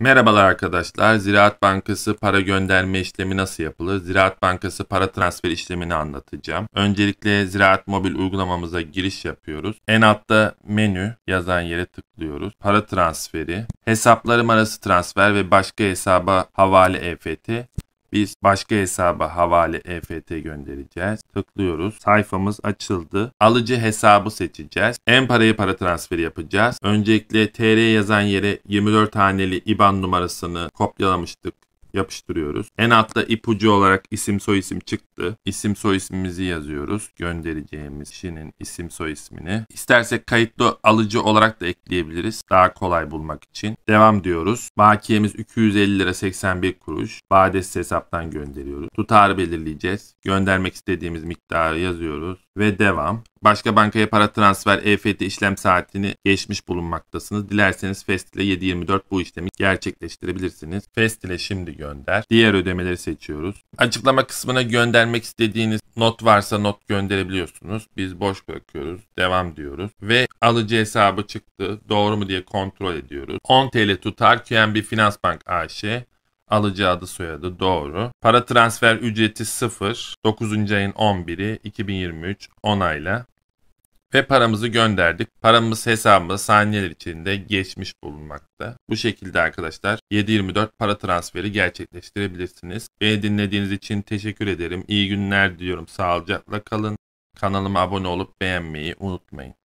Merhabalar arkadaşlar. Ziraat Bankası para gönderme işlemi nasıl yapılır? Ziraat Bankası para transfer işlemini anlatacağım. Öncelikle Ziraat Mobil uygulamamıza giriş yapıyoruz. En altta menü yazan yere tıklıyoruz. Para transferi, hesaplarım arası transfer ve başka hesaba havale EFT biz başka hesaba havale EFT göndereceğiz. Tıklıyoruz. Sayfamız açıldı. Alıcı hesabı seçeceğiz. En parayı para transferi yapacağız. Öncelikle TR yazan yere 24 haneli IBAN numarasını kopyalamıştık yapıştırıyoruz. En altta ipucu olarak isim soy isim çıktı. İsim soy ismimizi yazıyoruz. Göndereceğimiz kişinin isim soy ismini. İstersek kayıtlı alıcı olarak da ekleyebiliriz. Daha kolay bulmak için. Devam diyoruz. Bakiyemiz 250 lira 81 kuruş. Badesi hesaptan gönderiyoruz. Tutarı belirleyeceğiz. Göndermek istediğimiz miktarı yazıyoruz ve devam. Başka bankaya para transfer EFT işlem saatini geçmiş bulunmaktasınız. Dilerseniz Fest ile 7.24 bu işlemi gerçekleştirebilirsiniz. Fest ile şimdi gönder. Diğer ödemeleri seçiyoruz. Açıklama kısmına göndermek istediğiniz not varsa not gönderebiliyorsunuz. Biz boş bırakıyoruz. Devam diyoruz. Ve alıcı hesabı çıktı. Doğru mu diye kontrol ediyoruz. 10 TL tutar QNB Finans Bank AŞ. Alıcı adı soyadı doğru. Para transfer ücreti 0. 9. ayın 11'i 2023 onayla. Ve paramızı gönderdik. Paramız hesabımız saniyeler içinde geçmiş bulunmakta. Bu şekilde arkadaşlar 7.24 para transferi gerçekleştirebilirsiniz. Beni dinlediğiniz için teşekkür ederim. İyi günler diliyorum. Sağlıcakla kalın. Kanalıma abone olup beğenmeyi unutmayın.